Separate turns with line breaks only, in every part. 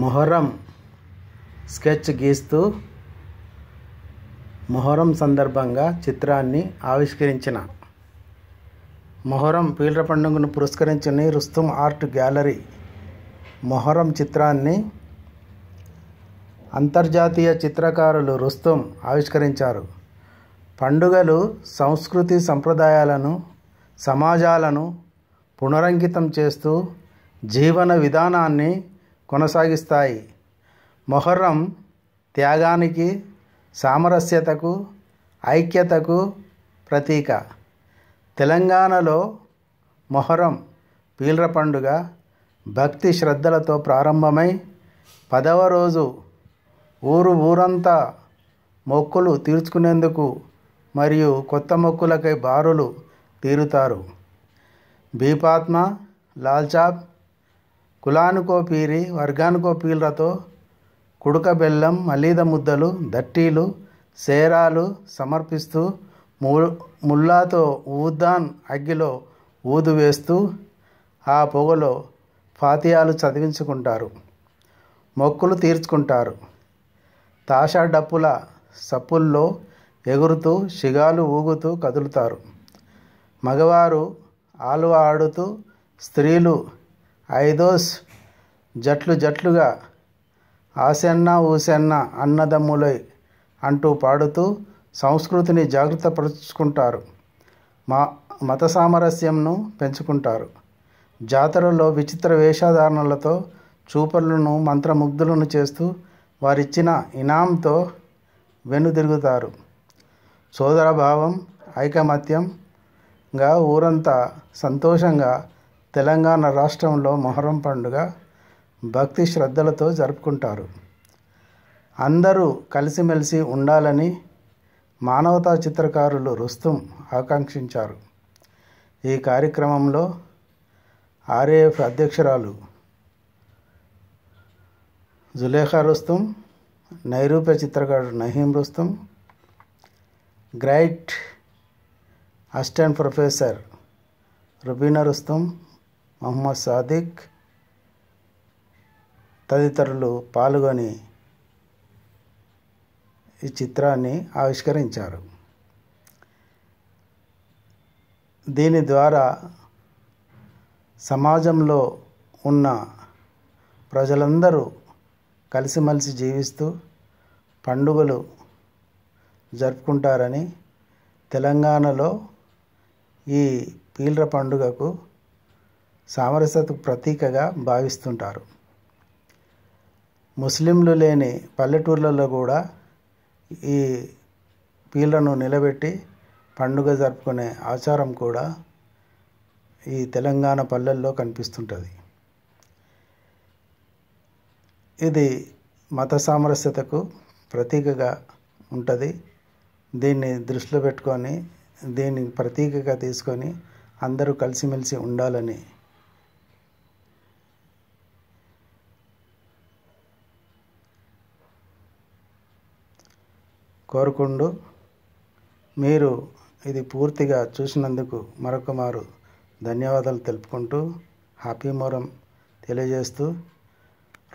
Muharram sketch గీస్తూ Muharram సందర్భంగా చిత్రాన్ని ఆవిష్కరించిన మొహరం పీలర పండుగను పురస్కరించిన రుస్తుం ఆర్ట్ గ్యాలరీ మొహరం చిత్రాన్ని అంతర్జాతీయ చిత్రకారులు రుస్తుం ఆవిష్కరించారు పండుగలు సంస్కృతి సంప్రదాయాలను సమాజాలను పునరంకితం చేస్తూ జీవన విధానాన్ని కొనసాగిస్తాయి మొహర్రం త్యాగానికి సామరస్యతకు ఐక్యతకు ప్రతీక తెలంగాణలో మొహరం పీలర పండుగ భక్తి శ్రద్ధలతో ప్రారంభమై పదవ రోజు ఊరు ఊరంతా మొక్కులు తీర్చుకునేందుకు మరియు కొత్త మొక్కులకై బారులు తీరుతారు బీపాత్మ లాల్చాప్ కులానికో పీరి వర్గానికో పీలతో కుడుక బెల్లం మలీద ముద్దలు దట్టీలు సేరాలు సమర్పిస్తూ ముల్లాతో ఊదాన్ అగ్గిలో ఊదు వేస్తూ ఆ పొగలో ఫాతియాలు చదివించుకుంటారు మొక్కులు తీర్చుకుంటారు తాషా డప్పుల సప్పుల్లో ఎగురుతూ షిగాలు ఊగుతూ కదులుతారు మగవారు ఆలువ ఆడుతూ స్త్రీలు ఐదోస్ జట్లు జట్లుగా ఆసెన్న ఊసెన్న అన్నదమ్ములై అంటూ పాడుతూ సంస్కృతిని జాగ్రత్తపరుచుకుంటారు మా మత సామరస్యంను పెంచుకుంటారు జాతరలో విచిత్ర వేషధారణలతో చూపర్లను మంత్రముగ్ధులను చేస్తూ వారిచ్చిన ఇనాంతో వెనుదిరుగుతారు సోదరభావం ఐకమత్యంగా ఊరంతా సంతోషంగా తెలంగాణ రాష్ట్రంలో మొహరం పండుగ భక్తి శ్రద్ధలతో జరుపుకుంటారు అందరూ కలిసిమెలిసి ఉండాలని మానవతా చిత్రకారులు రుస్తుం ఆకాంక్షించారు ఈ కార్యక్రమంలో ఆర్ఏఎఫ్ అధ్యక్షురాలు జులేఖా రుస్తుం నైరూప్య చిత్రకారుడు నహీం రుస్తుం గ్రైట్ అసిస్టెంట్ ప్రొఫెసర్ రుబీనా రుస్తుం మహమ్మద్ సాదిక్ తదితరులు పాల్గొని ఈ చిత్రాన్ని ఆవిష్కరించారు దీని ద్వారా సమాజంలో ఉన్న ప్రజలందరూ కలిసిమెలిసి జీవిస్తూ పండుగలు జరుపుకుంటారని తెలంగాణలో ఈ పీల్ర పండుగకు సామరస్యతకు ప్రతీకగా భావిస్తుంటారు ముస్లింలు లేని పల్లెటూర్లలో కూడా ఈ పీలను నిలబెట్టి పండుగ జరుపుకునే ఆచారం కూడా ఈ తెలంగాణ పల్లెల్లో కనిపిస్తుంటుంది ఇది మత సామరస్యతకు ప్రతీకగా ఉంటుంది దీన్ని దృష్టిలో పెట్టుకొని దీన్ని ప్రతీకగా తీసుకొని అందరూ కలిసిమెలిసి ఉండాలని కోరుకుంటూ మీరు ఇది పూర్తిగా చూసినందుకు మరొక మారు ధన్యవాదాలు తెలుపుకుంటూ హ్యాపీ మొరం తెలియజేస్తూ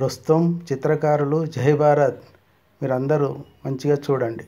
రుస్తుం చిత్రకారులు జై భారత్ మీరందరూ మంచిగా చూడండి